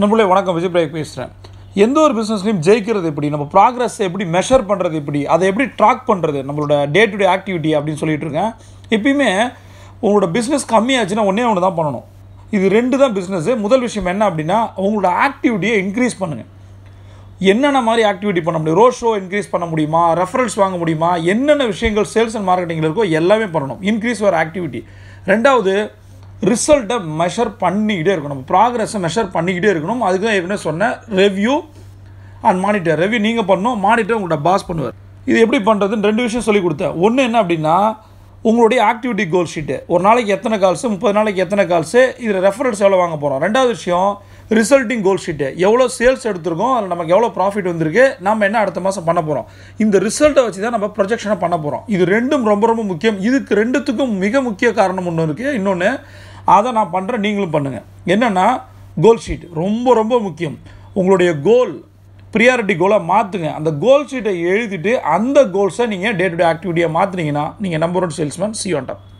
நம்மளே வணக்கம் விஜய் பிரேக் பேசுகிறேன் எந்த ஒரு பிஸ்னஸ்லையும் ஜெயிக்கிறது எப்படி நம்ம ப்ராக்ரஸ் எப்படி மெஷர் பண்ணுறது எப்படி அதை எப்படி ட்ராக் பண்ணுறது நம்மளோட டே டு டே ஆக்டிவிட்டி அப்படின்னு சொல்லிட்டு இருக்கேன் எப்பயுமே உங்களோட பிஸ்னஸ் கம்மியாச்சுன்னா ஒன்றே ஒன்று தான் பண்ணணும் இது ரெண்டு தான் பிஸ்னஸ்ஸு முதல் விஷயம் என்ன அப்படின்னா உங்களோட ஆக்டிவிட்டியை இன்க்ரீஸ் பண்ணுங்கள் என்னென்ன மாதிரி ஆக்டிவிட்டி பண்ண முடியும் ரோட் ஷோ இன்க்ரீஸ் பண்ண முடியுமா ரெஃபரன்ஸ் வாங்க முடியுமா என்னென்ன விஷயங்கள் சேல்ஸ் அண்ட் மார்க்கெட்டிங்கில் இருக்கோ எல்லாமே பண்ணணும் இன்க்ரீஸ் வர் ஆக்டிவிட்டி ரெண்டாவது ரிசல்ட்டை மெஷர் பண்ணிக்கிட்டே இருக்கணும் ப்ராக்ரெஸை ப்ராக்ரஸை மெஷர் பண்ணிக்கிட்டே இருக்கணும் அதுக்கு தான் ஏற்கனவே சொன்னேன் ரெவ்யூ அண்ட் மானிட்டர் ரெவ்யூ நீங்கள் பண்ணணும் மானிட்டர் உங்கள்கிட்ட பாஸ் பண்ணுவார் இது எப்படி பண்ணுறதுன்னு ரெண்டு விஷயம் சொல்லிக் கொடுத்தேன் ஒன்று என்ன அப்படின்னா உங்களுடைய ஆக்டிவிட்டி கோல் ஷீட்டு ஒரு நாளைக்கு எத்தனை கால்ஸு முப்பது நாளைக்கு எத்தனை கால்ஸு இதில் ரெஃபரன்ஸ் எவ்வளோ வாங்க போகிறோம் ரெண்டாவது விஷயம் ரிசல்ட்டிங் கோல் ஷீட்டு எவ்வளோ சேல்ஸ் எடுத்திருக்கோம் அதில் நமக்கு எவ்வளோ ப்ராஃபிட் வந்திருக்கு நம்ம என்ன அடுத்த மாதம் பண்ண போகிறோம் இந்த ரிசல்ட்டை வச்சு தான் நம்ம ப்ரொஜெக்ஷனை பண்ண போகிறோம் இது ரெண்டும் ரொம்ப ரொம்ப முக்கியம் இதுக்கு ரெண்டுத்துக்கும் மிக முக்கிய காரணம் ஒன்று இருக்குது இன்னொன்று அதை நான் பண்ணுறேன் நீங்களும் பண்ணுங்கள் என்னென்னா கோல் ஷீட் ரொம்ப ரொம்ப முக்கியம் உங்களுடைய கோல் ப்ரியாரிட்டி கோலாக மாற்றுங்க அந்த கோல் ஷீட்டை எழுதிட்டு அந்த கோல்ஸை நீங்கள் டே டு டே ஆக்டிவிட்டியாக மாற்றினீங்கன்னா நீங்கள் நம்பர் ஒன் சேல்ஸ்மேன் சியோன்டம்